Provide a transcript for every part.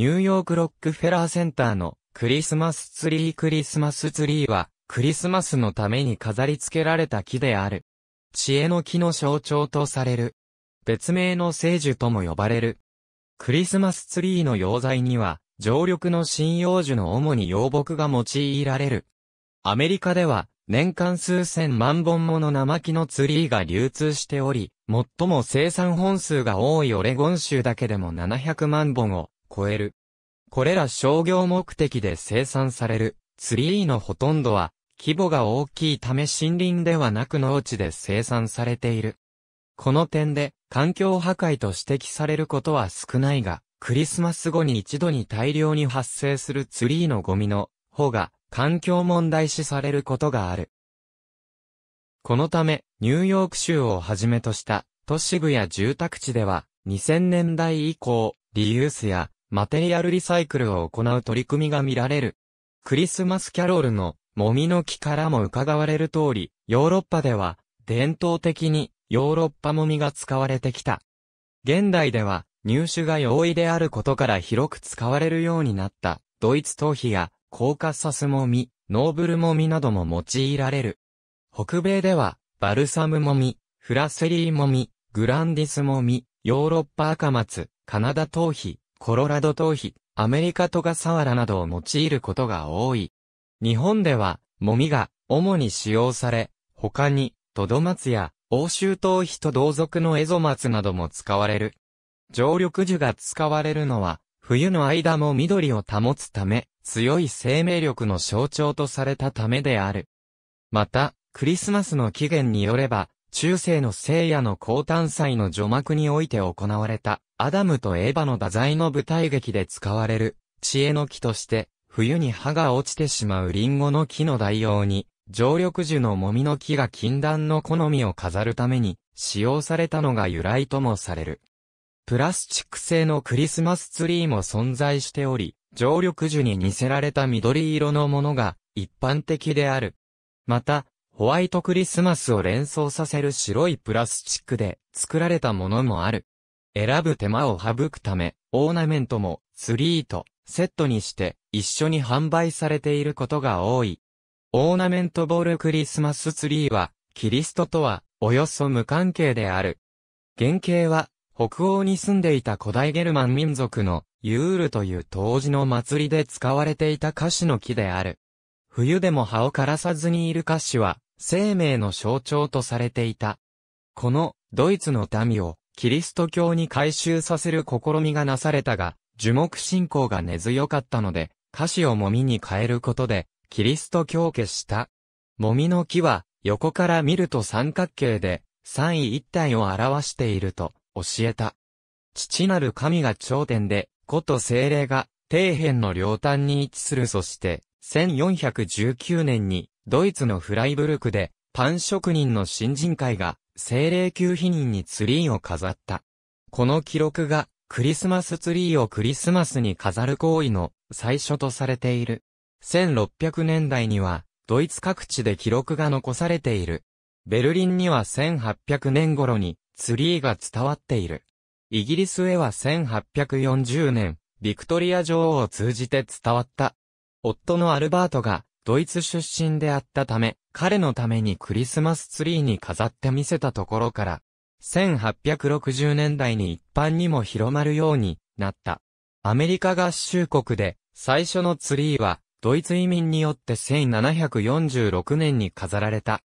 ニューヨークロックフェラーセンターのクリスマスツリークリスマスツリーは、クリスマスのために飾り付けられた木である。知恵の木の象徴とされる。別名の聖樹とも呼ばれる。クリスマスツリーの溶剤には、常緑の針葉樹の主に葉木が用いられる。アメリカでは、年間数千万本もの生木のツリーが流通しており、最も生産本数が多いオレゴン州だけでも700万本を超える。これら商業目的で生産されるツリーのほとんどは規模が大きいため森林ではなく農地で生産されている。この点で環境破壊と指摘されることは少ないが、クリスマス後に一度に大量に発生するツリーのゴミの方が環境問題視されることがある。このため、ニューヨーク州をはじめとした都市部や住宅地では2000年代以降、リユースやマテリアルリサイクルを行う取り組みが見られる。クリスマスキャロルの、もみの木からも伺われる通り、ヨーロッパでは、伝統的に、ヨーロッパもみが使われてきた。現代では、入手が容易であることから広く使われるようになった、ドイツ頭皮や、コーカサスもみ、ノーブルもみなども用いられる。北米では、バルサムもみ、フラセリーもみ、グランディスもみ、ヨーロッパ赤松、カナダ頭皮、コロラド頭皮、アメリカトガサワラなどを用いることが多い。日本では、もみが主に使用され、他に、トドマツや、欧州頭皮と同族のエゾマツなども使われる。常緑樹が使われるのは、冬の間も緑を保つため、強い生命力の象徴とされたためである。また、クリスマスの起源によれば、中世の聖夜の高誕祭の序幕において行われた、アダムとエヴァの太宰の舞台劇で使われる、知恵の木として、冬に葉が落ちてしまうリンゴの木の代用に、常緑樹のもみの木が禁断の好みを飾るために、使用されたのが由来ともされる。プラスチック製のクリスマスツリーも存在しており、常緑樹に似せられた緑色のものが一般的である。また、ホワイトクリスマスを連想させる白いプラスチックで作られたものもある。選ぶ手間を省くため、オーナメントもツリーとセットにして一緒に販売されていることが多い。オーナメントボールクリスマスツリーは、キリストとはおよそ無関係である。原型は、北欧に住んでいた古代ゲルマン民族のユールという当時の祭りで使われていた菓子の木である。冬でも葉を枯らさずにいる菓子は、生命の象徴とされていた。このドイツの民をキリスト教に改宗させる試みがなされたが、樹木信仰が根強かったので、歌詞をもみに変えることで、キリスト教化した。もみの木は、横から見ると三角形で、三位一体を表していると、教えた。父なる神が頂点で、子と精霊が、底辺の両端に位置するそして、1419年に、ドイツのフライブルクで、パン職人の新人会が、精霊級否認にツリーを飾った。この記録が、クリスマスツリーをクリスマスに飾る行為の最初とされている。1600年代には、ドイツ各地で記録が残されている。ベルリンには1800年頃にツリーが伝わっている。イギリスへは1840年、ビクトリア女王を通じて伝わった。夫のアルバートがドイツ出身であったため、彼のためにクリスマスツリーに飾ってみせたところから、1860年代に一般にも広まるようになった。アメリカ合衆国で最初のツリーはドイツ移民によって1746年に飾られた。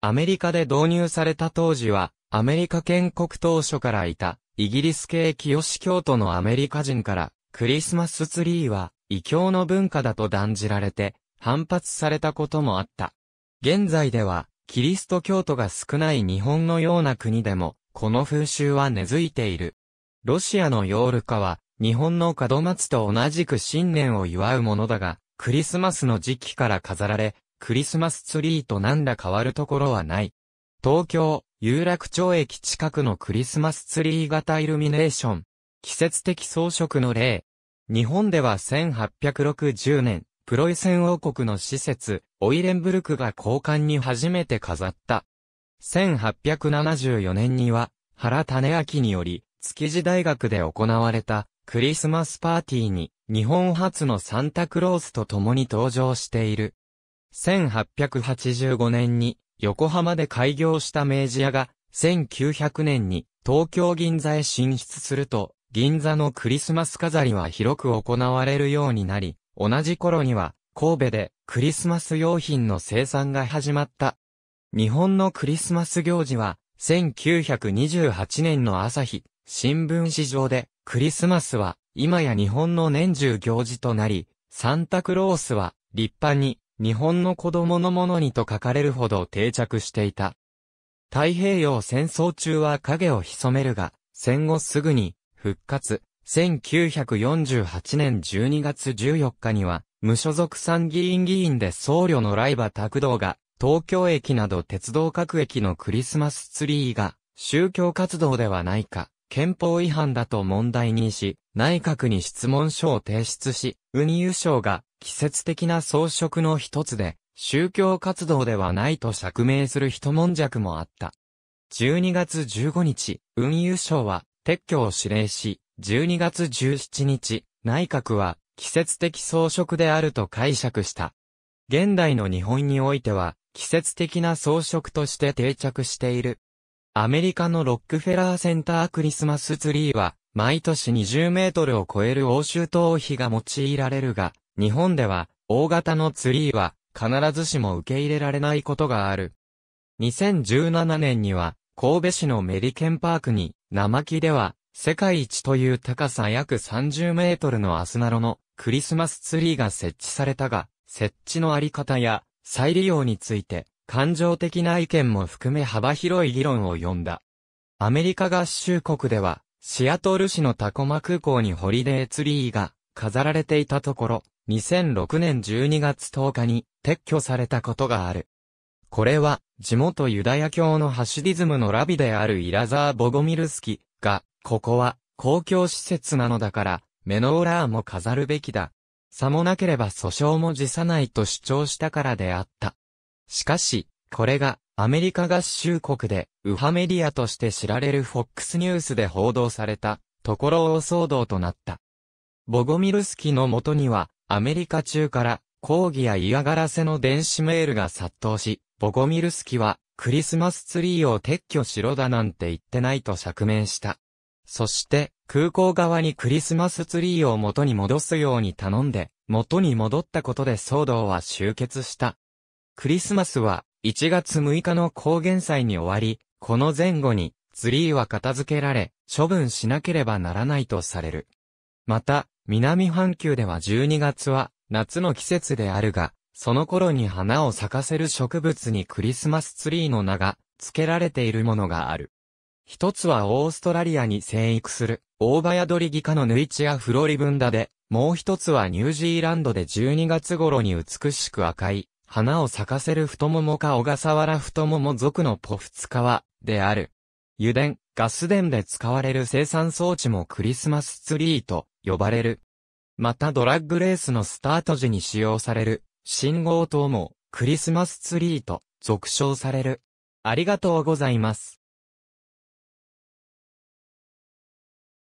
アメリカで導入された当時はアメリカ建国当初からいたイギリス系清教徒のアメリカ人からクリスマスツリーは異教の文化だと断じられて反発されたこともあった。現在では、キリスト教徒が少ない日本のような国でも、この風習は根付いている。ロシアのヨールカは、日本の門松と同じく新年を祝うものだが、クリスマスの時期から飾られ、クリスマスツリーとなんら変わるところはない。東京、有楽町駅近くのクリスマスツリー型イルミネーション。季節的装飾の例。日本では1860年、プロイセン王国の施設、オイレンブルクが交換に初めて飾った。1874年には、原種明により、築地大学で行われたクリスマスパーティーに、日本初のサンタクロースと共に登場している。1885年に、横浜で開業した明治屋が、1900年に東京銀座へ進出すると、銀座のクリスマス飾りは広く行われるようになり、同じ頃には、神戸でクリスマス用品の生産が始まった。日本のクリスマス行事は、1928年の朝日、新聞市場で、クリスマスは、今や日本の年中行事となり、サンタクロースは、立派に、日本の子供のものにと書かれるほど定着していた。太平洋戦争中は影を潜めるが、戦後すぐに、復活、1948年12月14日には、無所属参議院議員で僧侶のライバ拓道が、東京駅など鉄道各駅のクリスマスツリーが、宗教活動ではないか、憲法違反だと問題にし、内閣に質問書を提出し、運輸省が季節的な装飾の一つで、宗教活動ではないと釈明する一文弱もあった。12月15日、運輸省は撤去を指令し、12月17日、内閣は、季節的装飾であると解釈した。現代の日本においては、季節的な装飾として定着している。アメリカのロックフェラーセンタークリスマスツリーは、毎年20メートルを超える欧州逃避が用いられるが、日本では、大型のツリーは、必ずしも受け入れられないことがある。2017年には、神戸市のメリケンパークに、生木では、世界一という高さ約30メートルのアスナロのクリスマスツリーが設置されたが、設置のあり方や再利用について、感情的な意見も含め幅広い議論を呼んだ。アメリカ合衆国では、シアトル市のタコマ空港にホリデーツリーが飾られていたところ、2006年12月10日に撤去されたことがある。これは、地元ユダヤ教のハシディズムのラビであるイラザー・ボゴミルスキがここは公共施設なのだから、メノーラーも飾るべきだ。さもなければ訴訟も辞さないと主張したからであった。しかし、これがアメリカ合衆国で右派メディアとして知られるフォックスニュースで報道されたところを騒動となった。ボゴミルスキのもとにはアメリカ中から抗議や嫌がらせの電子メールが殺到し、ボゴミルスキはクリスマスツリーを撤去しろだなんて言ってないと釈明した。そして、空港側にクリスマスツリーを元に戻すように頼んで、元に戻ったことで騒動は終結した。クリスマスは、1月6日の高原祭に終わり、この前後に、ツリーは片付けられ、処分しなければならないとされる。また、南半球では12月は、夏の季節であるが、その頃に花を咲かせる植物にクリスマスツリーの名が付けられているものがある。一つはオーストラリアに生育する、オーバヤドリギ科のヌイチアフロリブンダで、もう一つはニュージーランドで12月頃に美しく赤い、花を咲かせる太ももか小笠原太もも族のポフツカワである。油田、ガス田で使われる生産装置もクリスマスツリーと呼ばれる。またドラッグレースのスタート時に使用される信号灯もクリスマスツリーと俗称される。ありがとうございます。